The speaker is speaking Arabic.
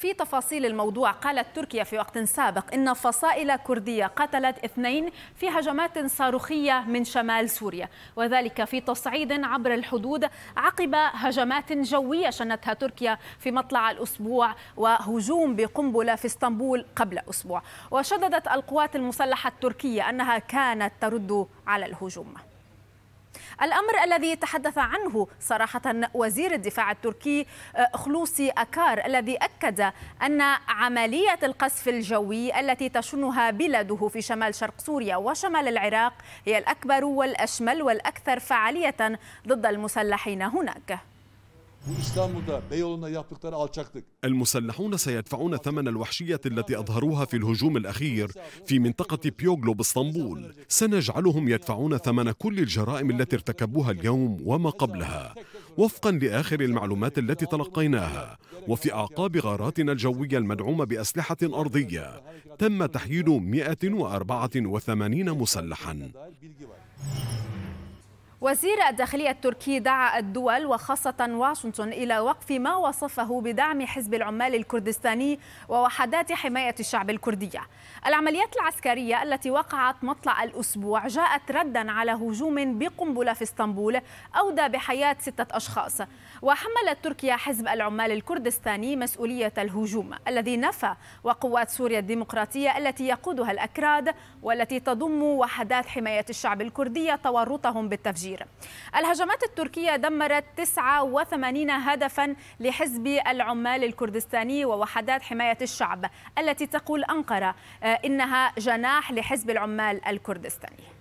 في تفاصيل الموضوع قالت تركيا في وقت سابق إن فصائل كردية قتلت اثنين في هجمات صاروخية من شمال سوريا وذلك في تصعيد عبر الحدود عقب هجمات جوية شنتها تركيا في مطلع الأسبوع وهجوم بقنبلة في اسطنبول قبل أسبوع وشددت القوات المسلحة التركية أنها كانت ترد على الهجوم الأمر الذي تحدث عنه صراحة وزير الدفاع التركي آه، خلوصي أكار الذي أكد أن عملية القصف الجوي التي تشنها بلاده في شمال شرق سوريا وشمال العراق هي الأكبر والأشمل والأكثر فعالية ضد المسلحين هناك المسلحون سيدفعون ثمن الوحشية التي أظهروها في الهجوم الأخير في منطقة بيوغلو باسطنبول سنجعلهم يدفعون ثمن كل الجرائم التي ارتكبوها اليوم وما قبلها وفقا لآخر المعلومات التي تلقيناها وفي أعقاب غاراتنا الجوية المدعومة بأسلحة أرضية تم تحييد 184 مسلحا وزير الداخلية التركي دعا الدول وخاصة واشنطن إلى وقف ما وصفه بدعم حزب العمال الكردستاني ووحدات حماية الشعب الكردية العمليات العسكرية التي وقعت مطلع الأسبوع جاءت ردا على هجوم بقنبلة في اسطنبول أودى بحياة ستة أشخاص وحملت تركيا حزب العمال الكردستاني مسؤولية الهجوم الذي نفى وقوات سوريا الديمقراطية التي يقودها الأكراد والتي تضم وحدات حماية الشعب الكردية تورطهم بالتفجير الجزيرة الهجمات التركية دمرت 89 هدفا لحزب العمال الكردستاني ووحدات حماية الشعب التي تقول أنقرة آه، إنها جناح لحزب العمال الكردستاني